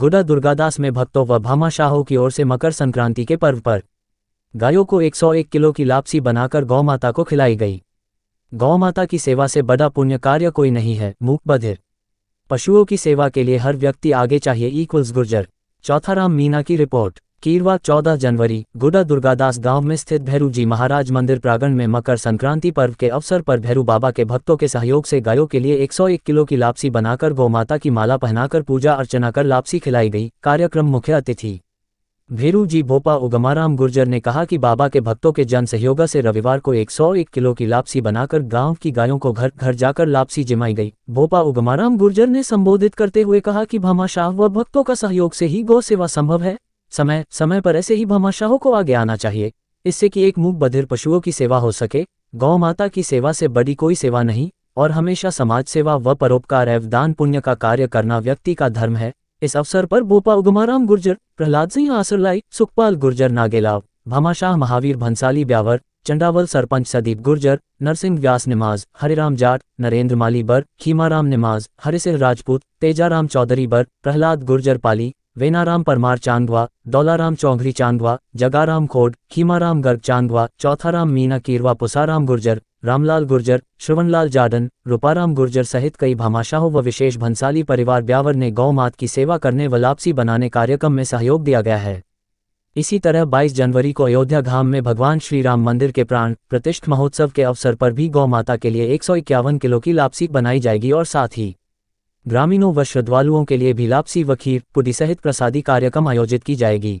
गुडा दुर्गादास में भक्तों व भामाशाहों की ओर से मकर संक्रांति के पर्व पर गायों को 101 किलो की लापसी बनाकर गौ माता को खिलाई गई गौ माता की सेवा से बड़ा पुण्य कार्य कोई नहीं है मूक बधिर पशुओं की सेवा के लिए हर व्यक्ति आगे चाहिए इक्वल्स गुर्जर चौथा राम मीना की रिपोर्ट कीरवा चौदह जनवरी गुडा दुर्गादास गांव में स्थित भैरू जी महाराज मंदिर प्रांगण में मकर संक्रांति पर्व के अवसर पर भैरू बाबा के भक्तों के सहयोग से गायों के लिए 101 किलो की लापसी बनाकर गौ माता की माला पहनाकर पूजा अर्चना कर लापसी खिलाई गई कार्यक्रम मुख्य अतिथि भैरू जी भोपा उगमाराम गुर्जर ने कहा कि बाबा के भक्तों के जन सहयोग से रविवार को एक किलो की लापसी बनाकर गांव की गायों को घर घर जाकर लापसी जिमाई गई भोपा उगमाराम गुर्जर ने संबोधित करते हुए कहा कि भामाशाह व भक्तों का सहयोग से ही गौ सेवा संभव है समय समय पर ऐसे ही भामाशाहों को आगे आना चाहिए इससे कि एक मूक बधिर पशुओं की सेवा हो सके गौ माता की सेवा से बड़ी कोई सेवा नहीं और हमेशा समाज सेवा व परोपकार एवं दान पुण्य का कार्य करना व्यक्ति का धर्म है इस अवसर पर भोपाल उगमाराम गुर्जर प्रहलाद सिंह आसरलाई सुखपाल गुर्जर नागेलाव भामाशाह महावीर भंसाली ब्यावर चंडावल सरपंच सदीप गुर्जर नरसिंह व्यास निमाज हरिराम जाट नरेंद्र माली बर खीमाराम निमाज हरिसिंह राजपूत तेजाराम चौधरी बर प्रहलाद गुर्जर पाली वेनाराम परमार चांदवा दौलाराम चौधरी चांदवा जगाराम खोड खीमाराम गर्ग चांदवा चौथाराम मीना कीरवा पुसाराम गुर्जर रामलाल गुर्जर श्रवणलाल जाडन रूपाराम गुर्जर सहित कई भामाशाहों व विशेष भंसाली परिवार ब्यावर ने गौ मात की सेवा करने व लापसी बनाने कार्यक्रम में सहयोग दिया गया है इसी तरह 22 जनवरी को अयोध्या धाम में भगवान श्री राम मंदिर के प्राण प्रतिष्ठ महोत्सव के अवसर पर भी गौ माता के लिए एक किलो की लापसी बनाई जाएगी और साथ ही ग्रामीणों व श्रद्धालुओं के लिए भिलापसी व खीर पुडी सहित प्रसादी कार्यक्रम आयोजित की जाएगी